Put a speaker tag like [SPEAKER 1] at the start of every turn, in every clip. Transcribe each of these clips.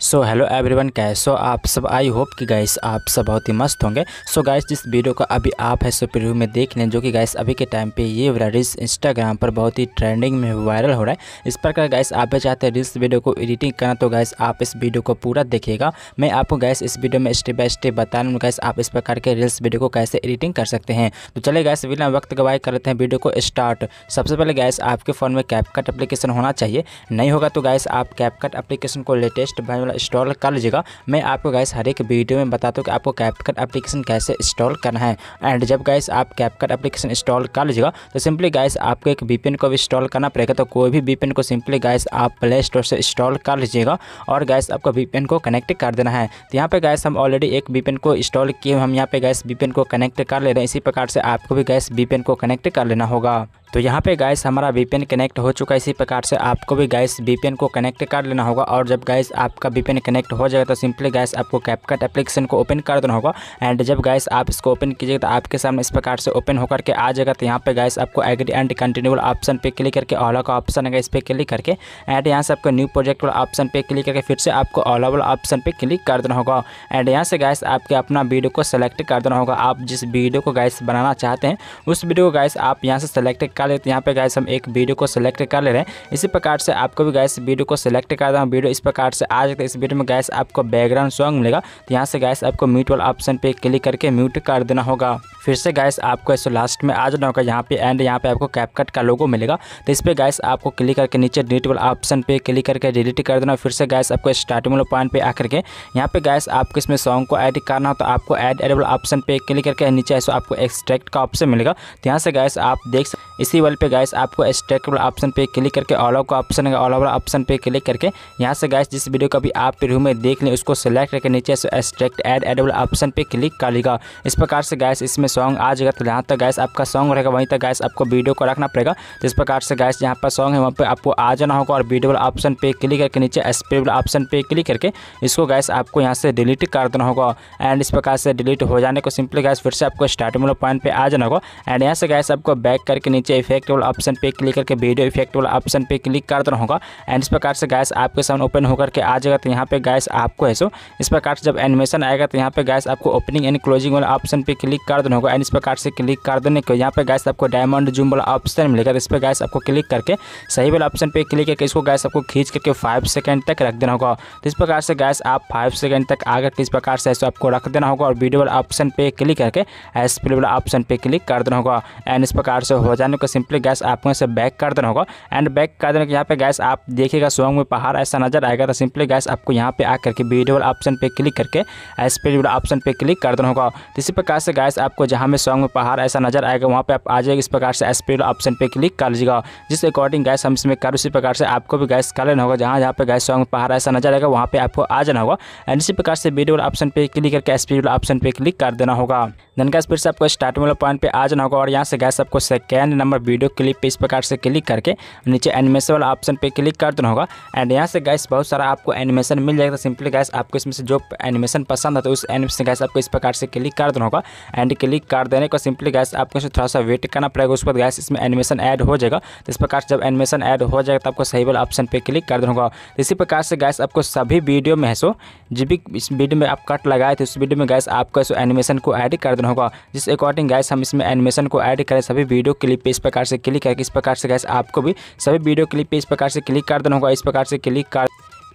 [SPEAKER 1] so hello everyone कैसे सो आप सब आई होप कि गाइस आप सब बहुत ही मस्त होंगे सो so, गाइस जिस वीडियो का अभी आप है सो प्रिव्यू में देख लें जो कि गाइस अभी के टाइम पे ये वाला रील्स इंस्टाग्राम पर बहुत ही ट्रेंडिंग में वायरल हो रहा है इस प्रकार गाइस आप भी चाहते हैं रील्स वीडियो को एडिटिंग करना तो गाइस आप इस वीडियो को पूरा देखिएगा मैं आपको गाइस इस वीडियो में स्टेप बाई स्टेप बता रहा हूँ गाइस आप इस प्रकार के रील्स वीडियो को कैसे एडिटिंग कर सकते हैं तो चले गाइस बिना वक्त गवाई करते हैं वीडियो को स्टार्ट सबसे पहले गाइस आपके फ़ोन में कैपकट एप्लीकेशन होना चाहिए नहीं होगा तो गैस आप कैपकट एप्लीकेशन को लेटेस्ट इंस्टॉल कर लीजिएगा मैं आपको गैस हर एक वीडियो में बताता हूँ कि आपको कैपकट एप्लीकेशन कैसे इंस्टॉल करना है एंड जब गैस आप कैपकट एप्लीकेशन इंस्टॉल कर लीजिएगा तो सिंपली गैस आपको एक बी को भी इंस्टॉल करना पड़ेगा तो कोई भी बी को सिंपली गैस आप प्ले स्टोर से इंस्टॉल कर लीजिएगा और गैस आपको बी को कनेक्ट कर देना है तो यहाँ पर गैस हम ऑलरेडी एक बी को इंस्टॉल किए हम यहाँ पे गैस बी को कनेक्ट कर ले रहे हैं इसी प्रकार से आपको भी गैस बी को कनेक्ट कर लेना होगा तो यहाँ पे गैस हमारा वी कनेक्ट हो चुका है इसी प्रकार से आपको भी गैस वी को कनेक्ट कर लेना होगा और जब गैस आपका वी कनेक्ट हो जाएगा तो सिंपली गैस आपको कैपकट एप्लीकेशन को ओपन कर देना होगा एंड जब गैस आप इसको ओपन कीजिएगा तो आपके सामने इस प्रकार से ओपन होकर के आ जाएगा तो यहाँ पे गैस आपको एग्री एंड कंटिन्यूल ऑप्शन पर क्लिक करके ओला का ऑप्शन है इस पर क्लिक करके एंड यहाँ से आपको न्यू प्रोजेक्ट वाला ऑप्शन पर क्लिक करके फिर से आपको ओला वाला ऑप्शन पर क्लिक कर देना होगा एंड यहाँ से गैस आपके अपना वीडियो को सेलेक्ट कर देना होगा आप जिस वीडियो को गैस बनाना चाहते हैं उस वीडियो को गैस आप यहाँ से सेलेक्ट कर लेते हैं यहाँ पे गैस हम एक वीडियो को सिलेक्ट कर ले रहे हैं इसी प्रकार से आपको भी गैस वीडियो को सिलेक्ट कर रहा हूँ वीडियो इस प्रकार से आ सकता है इस वीडियो में गैस आपको बैकग्राउंड सॉन्ग मिलेगा तो यहाँ से गैस आपको म्यूट वाला ऑप्शन पर क्लिक करके म्यूट कर देना होगा फिर से गैस आपको ऐसे लास्ट में आ जाना होगा यहाँ पे एंड यहाँ पे आपको कैपकट का लोगो मिलेगा तो इस पर गैस आपको क्लिक करके नीचे डिलीट वाला ऑप्शन पे क्लिक करके डिलीट कर देना फिर से गैस आपको स्टार्टिंग वाले पॉइंट पे आकर के यहाँ पे गैस आपको इसमें सॉन्ग को ऐड करना हो तो आपको ऐड एडेबल ऑप्शन पे क्लिक करके नीचे ऐसा आपको एक्सट्रैक्ट का ऑप्शन मिलेगा तो यहाँ से गैस आप देख सकते इसी वाले पे गैस आपको स्टेक ऑप्शन पे क्लिक करके ऑल ओवर का ऑप्शन है ऑल ओवर ऑप्शन पे क्लिक करके यहाँ से गैस जिस वीडियो का भी आप रूम में देख लें उसको सिलेक्ट करके नीचे स्ट्रेक्ट एड एड वाला ऑप्शन पे क्लिक कर लेगा इस प्रकार से गैस इसमें सॉन्ग आ जाएगा तो जहाँ तक गैस आपका सॉन्ग रहेगा वहीं तक गैस आपको वीडियो को रखना पड़ेगा जिस तो प्रकार से गैस यहाँ पर सॉन्ग है वहाँ पर आपको आ जाना होगा और वीडियो वाला ऑप्शन पे क्लिक करके नीचे स्प्रे वाला ऑप्शन पे क्लिक करके इसको गैस आपको यहाँ से डिलीट कर देना होगा एंड इस प्रकार से डिलीट हो जाने को सिंपली गैस फिर से आपको स्टार्टिंग वाला पॉइंट पर आ जाना होगा एंड यहाँ से गैस आपको बैक करके नीचे नीचे इफेक्ट वाला ऑप्शन पे क्लिक करके वीडियो इफेक्ट वाला ऑप्शन पे क्लिक कर देना होगा एंड इस प्रकार से गैस आपके सामने ओपन होकर के आ जाएगा तो यहाँ पे गैस आपको है सो इस प्रकार से जब एनिमेशन आएगा तो यहाँ पे गैस आपको ओपनिंग एंड क्लोजिंग वाला ऑप्शन पे क्लिक कर देना होगा एंड इस प्रकार से क्लिक कर देने के यहाँ पे गैस आपको डायमंड जूम वाला ऑप्शन मिलेगा तो इस पर गैस आपको क्लिक करके सही वाला ऑप्शन पे क्लिक करके इसको गैस आपको खींच करके फाइव सेकेंड तक रख देना होगा तो इस प्रकार से गैस आप फाइव सेकेंड तक आ किस प्रकार से ऐसे आपको रख देना होगा और वीडियो वाला ऑप्शन पे क्लिक करके एस वाला ऑप्शन पे क्लिक कर देना होगा एंड इस प्रकार से हो जाने को सिंपली गैस आपको यहाँ से बैक कर देना होगा एंड बैक कर देने के यहाँ पे गैस आप देखिएगा सोंग में पहाड़ ऐसा नजर आएगा तो सिंपली गैस आपको यहाँ पे आकर के वीडियो ऑप्शन पे क्लिक करके एस पे ऑप्शन पे क्लिक कर देना होगा इसी प्रकार से गैस आपको जहाँ में सोंग में पहाड़ ऐसा नजर आएगा वहाँ पर आप आ जाएगा इस प्रकार से एस ऑप्शन पर क्लिक कर लीजिएगा जिस अकॉर्डिंग गैस हम इसमें कर उसी प्रकार से आपको भी गैस कर लेना होगा जहाँ जहाँ पे गैस सॉन्ग में पहाड़ ऐसा नजर आएगा वहाँ पर आपको आ जाना होगा एंड इसी प्रकार से वीडियो ऑप्शन पर क्लिक करके एस ऑप्शन पर क्लिक कर देना होगा धन गैस फिर से आपको स्टार्टिंग वाला पॉइंट पे आ जाना होगा और यहाँ से गैस आपको सेकेंड नंबर वीडियो क्लिप पे इस प्रकार से क्लिक करके नीचे एनिमेशन वाला ऑप्शन पे क्लिक कर देना होगा एंड यहाँ से गैस बहुत सारा आपको एनिमेशन मिल जाएगा सिंपली गैस आपको इसमें से जो एनिमेशन पसंद है तो उस एनिमेशन गैस आपको इस प्रकार से क्लिक कर देना होगा एंड क्लिक कर देने के सिंपली गैस आपको इसमें थोड़ा सा वेट करना पड़ेगा उस पर गैस इसमें एनिमेशन ऐड हो जाएगा तो इस प्रकार से जब एनिमेशन ऐड हो जाएगा तो आपको सही वाला ऑप्शन पर क्लिक कर देना होगा तो इसी प्रकार से गैस आपको सभी वीडियो में सो जो भी इस वीडियो में आप कट लगाए थे उस वीडियो में गैस आपको एनिमेशन को ऐड कर देना होगा जिस अकॉर्डिंग गैस हम इसमें एनिमेशन को ऐड करें सभी वीडियो क्लिप इस प्रकार से क्लिक है इस प्रकार से गैस आपको भी सभी वीडियो क्लिप पे इस प्रकार से क्लिक कर देना होगा इस प्रकार से क्लिक कर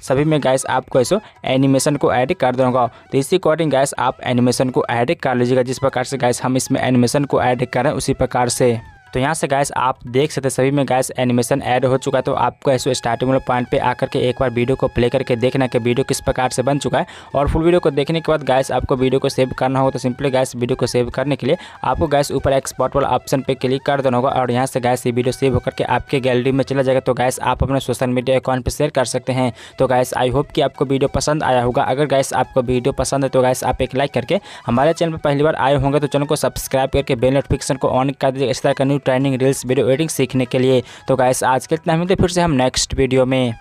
[SPEAKER 1] सभी में गैस आपको ऐसे एनिमेशन को ऐड कर देना होगा तो इसी अकॉर्डिंग गैस आप एनिमेशन को ऐड कर लीजिएगा जिस प्रकार से गैस हम इसमें एनिमेशन को ऐड करें उसी प्रकार से तो यहाँ से गैस आप देख सकते सभी में गैस एनिमेशन ऐड हो चुका है तो आपको ऐसे स्टार्टिंग वाले पॉइंट पर आकर के एक बार वीडियो को प्ले करके देखना कि वीडियो किस प्रकार से बन चुका है और फुल वीडियो को देखने के बाद गैस आपको वीडियो को सेव करना होगा तो सिंपली गैस वीडियो को सेव करने के लिए आपको गैस ऊपर एक्सपोर्ट वाला ऑप्शन पर क्लिक कर देना होगा और यहाँ से गैस ये वीडियो सेव होकर के आपके गैलरी में चला जाएगा तो गैस आप अपने सोशल मीडिया अकाउंट पर शेयर कर सकते हैं तो गैस आई होप कि आपको वीडियो पसंद आया होगा अगर गैस आपको वीडियो पसंद है तो गैस आप एक लाइक करके हमारे चैनल पर पहली बार आए होंगे तो चैनल को सब्सक्राइब करके बेल नोटिफिकेशन को ऑन कर दीजिए इस तरह का new trending reels video editing सीखने के लिए तो गाइस आज के इतना मिलते फिर से हम नेक्स्ट वीडियो में